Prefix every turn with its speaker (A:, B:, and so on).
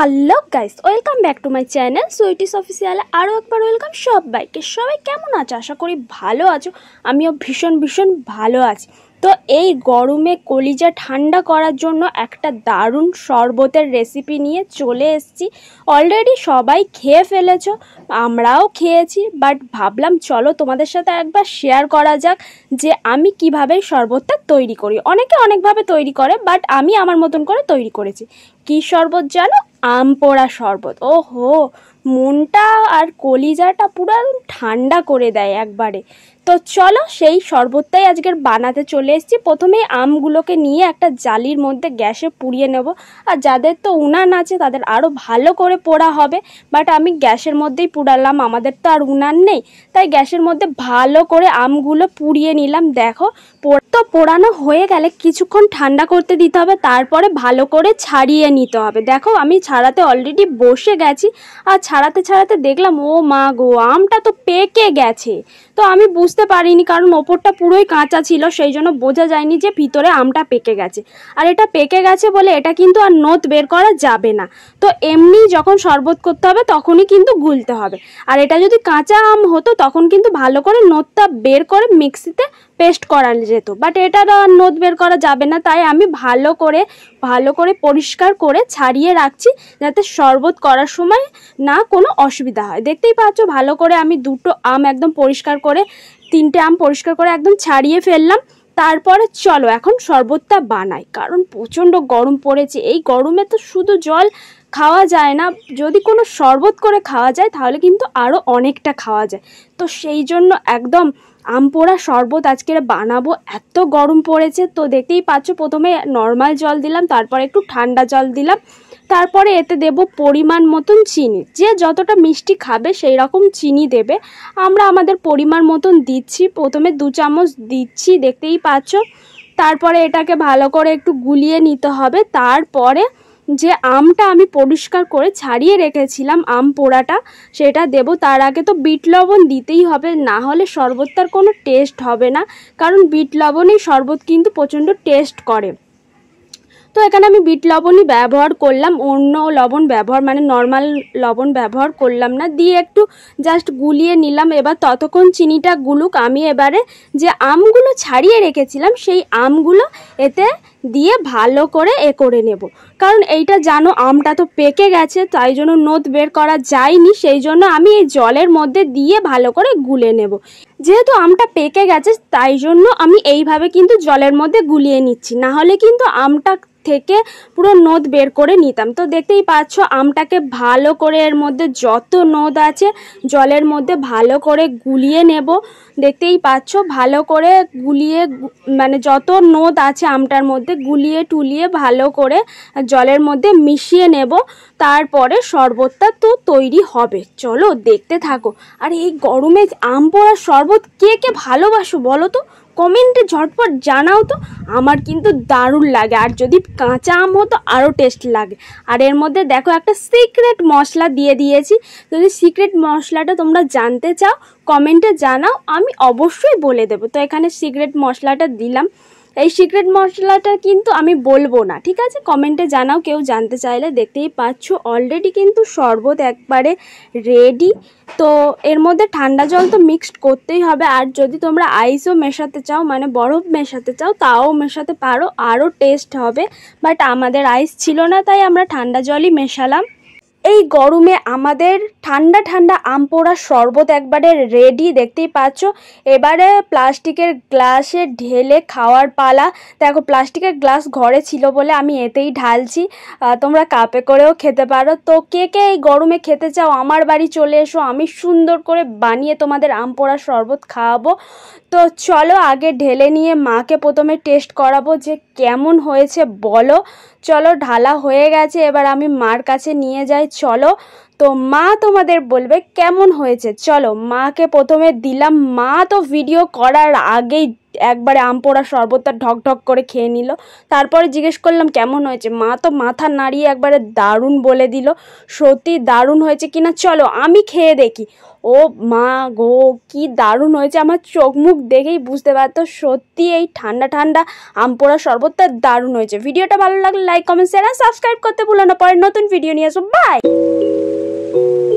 A: Hello guys welcome back to my channel sweeties অফিসিয়ালে আরও একবার ওয়েলকাম সবাইকে সবাই কেমন আছো আশা করি ভালো আছো আমিও ভীষণ ভীষণ ভালো আছি তো এই গরমে কলিজা ঠান্ডা করার জন্য একটা দারুণ শরবতের রেসিপি নিয়ে চলে এসেছি অলরেডি সবাই খেয়ে ফেলেছ আমরাও খেয়েছি বাট ভাবলাম চলো তোমাদের সাথে একবার শেয়ার করা যাক যে আমি কিভাবে শরবতটা তৈরি করি অনেকে অনেকভাবে তৈরি করে বাট আমি আমার মতন করে তৈরি করেছি কি শরবত জানো আম পোড়া শরবত ও হো মনটা আর কলিজাটা পুরো ঠান্ডা করে দেয় একবারে তো চলো সেই শরবতটাই আজকের বানাতে চলে এসেছি প্রথমে আমগুলোকে নিয়ে একটা জালির মধ্যে গ্যাসে পুড়িয়ে নেব আর যাদের তো উনান আছে তাদের আরও ভালো করে পোড়া হবে বাট আমি গ্যাসের মধ্যেই পুড়ালাম আমাদের তো আর উনান নেই তাই গ্যাসের মধ্যে ভালো করে আমগুলো পুড়িয়ে নিলাম দেখো তো পোড়ানো হয়ে গেলে কিছুক্ষণ ঠান্ডা করতে দিতে হবে তারপরে ভালো করে ছাড়িয়ে নিতে হবে দেখো আমি ছাড়াতে অলরেডি বসে গেছি আর ছাড়াতে ছাড়াতে দেখলাম ও মা গো আমটা তো পেকে গেছে তো আমি বুঝতে পারিনি কারণ ওপরটা পুরোই কাঁচা ছিল সেই জন্য বোঝা যায়নি যে ভিতরে আমটা পেকে গেছে আর এটা পেকে গেছে বলে এটা কিন্তু আর নোত বের করা যাবে না তো এমনি যখন শরবত করতে হবে তখনই কিন্তু গুলতে হবে আর এটা যদি কাঁচা আম হতো তখন কিন্তু ভালো করে নোতটা বের করে মিক্সিতে পেস্ট করা যেত বাট এটার আর নোদ বের করা যাবে না তাই আমি ভালো করে ভালো করে পরিষ্কার করে ছাড়িয়ে রাখছি যাতে শরবত করার সময় না কোনো অসুবিধা হয় দেখতেই পাচ্ছ ভালো করে আমি দুটো আম একদম পরিষ্কার করে তিনটে আম পরিষ্কার করে একদম ছাড়িয়ে ফেললাম তারপরে চলো এখন শরবতটা বানাই কারণ প্রচণ্ড গরম পড়েছে এই গরমে তো শুধু জল খাওয়া যায় না যদি কোনো শরবত করে খাওয়া যায় তাহলে কিন্তু আরও অনেকটা খাওয়া যায় তো সেই জন্য একদম আম পোড়া শরবত আজকে বানাবো এত গরম পড়েছে তো দেখতেই পাচ্ছ প্রথমে নর্মাল জল দিলাম তারপরে একটু ঠান্ডা জল দিলাম তারপরে এতে দেব পরিমাণ মতন চিনি যে যতটা মিষ্টি খাবে সেই রকম চিনি দেবে আমরা আমাদের পরিমাণ মতন দিচ্ছি প্রথমে দু চামচ দিচ্ছি দেখতেই পাচ্ছ তারপরে এটাকে ভালো করে একটু গুলিয়ে নিতে হবে তারপরে যে আমটা আমি পরিষ্কার করে ছাড়িয়ে রেখেছিলাম আম পোড়াটা সেটা দেব তার আগে তো বিট লবণ দিতেই হবে না হলে শরবতটার কোনো টেস্ট হবে না কারণ বিট লবণেই শরবত কিন্তু প্রচণ্ড টেস্ট করে তো এখানে আমি বিট লবণই ব্যবহার করলাম অন্য লবণ ব্যবহার মানে নর্মাল লবণ ব্যবহার করলাম না দিয়ে একটু জাস্ট গুলিয়ে নিলাম এবার ততক্ষণ চিনিটা গুলুক আমি এবারে যে আমগুলো ছাড়িয়ে রেখেছিলাম সেই আমগুলো এতে দিয়ে ভালো করে এ করে নেব কারণ এইটা জানো আমটা তো পেকে গেছে তাই জন্য নোদ বের করা যায়নি সেই জন্য আমি এই জলের মধ্যে দিয়ে ভালো করে গুলে নেব যেহেতু আমটা পেকে গেছে তাই জন্য আমি এইভাবে কিন্তু জলের মধ্যে গুলিয়ে নিচ্ছি না হলে কিন্তু আমটা থেকে পুরো নোদ বের করে নিতাম তো দেখতেই পাচ্ছ আমটাকে ভালো করে এর মধ্যে যত নোদ আছে জলের মধ্যে ভালো করে গুলিয়ে নেব দেখতেই পাচ্ছ ভালো করে গুলিয়ে মানে যত নোদ আছে আমটার মধ্যে মধ্যে গুলিয়ে টুলিয়ে ভালো করে জলের মধ্যে মিশিয়ে নেব তারপরে শরবতটা তো তৈরি হবে চলো দেখতে থাকো আর এই গরমে আম পোড়ার শরবত কে কে ভালোবাসো বলো তো কমেন্টে ঝটপট জানাও তো আমার কিন্তু দারুণ লাগে আর যদি কাঁচা আম হতো আরও টেস্ট লাগে আর এর মধ্যে দেখো একটা সিক্রেট মশলা দিয়ে দিয়েছি যদি সিক্রেট মশলাটা তোমরা জানতে চাও কমেন্টে জানাও আমি অবশ্যই বলে দেবো তো এখানে সিক্রেট মশলাটা দিলাম এই সিক্রেট মশলাটা কিন্তু আমি বলবো না ঠিক আছে কমেন্টে জানাও কেউ জানতে চাইলে দেখতেই পাচ্ছ অলরেডি কিন্তু শরবত একবারে রেডি তো এর মধ্যে ঠান্ডা জল তো মিক্সড করতেই হবে আর যদি তোমরা আইসও মেশাতে চাও মানে বরফ মেশাতে চাও তাও মেশাতে পারো আরও টেস্ট হবে বাট আমাদের আইস ছিল না তাই আমরা ঠান্ডা জলই মেশালাম এই গরমে আমাদের ঠান্ডা ঠান্ডা আম পোড়া শরবত একবারে রেডি দেখতেই পাচ্ছ এবারে প্লাস্টিকের গ্লাসে ঢেলে খাওয়ার পালা দেখো প্লাস্টিকের গ্লাস ঘরে ছিল বলে আমি এতেই ঢালছি তোমরা কাপে করেও খেতে পারো তো কে কে এই গরমে খেতে চাও আমার বাড়ি চলে এসো আমি সুন্দর করে বানিয়ে তোমাদের আম পোড়া শরবত খাওয়াবো তো চলো আগে ঢেলে নিয়ে মাকে প্রথমে টেস্ট করাবো যে কেমন হয়েছে বলো চলো ঢালা হয়ে গেছে এবার আমি মার কাছে নিয়ে যাই चलो তো মা তোমাদের বলবে কেমন হয়েছে চলো মাকে প্রথমে দিলাম মা তো ভিডিও করার আগেই একবারে আম পোড়া শরবতটা ঢক ঢক করে খেয়ে নিল তারপরে জিজ্ঞেস করলাম কেমন হয়েছে মা তো মাথা নাড়িয়ে একবারে দারুণ বলে দিল সত্যি দারুণ হয়েছে কিনা চলো আমি খেয়ে দেখি ও মা গো কি দারুণ হয়েছে আমার চোখ মুখ দেখেই বুঝতে পারতো সত্যি এই ঠান্ডা ঠান্ডা আম পোড়া শরবতটা দারুণ হয়েছে ভিডিওটা ভালো লাগলে লাইক কমেন্ট শেয়ার সাবস্ক্রাইব করতে ভুলো না পরে নতুন ভিডিও নিয়ে আসো বাই Thank you.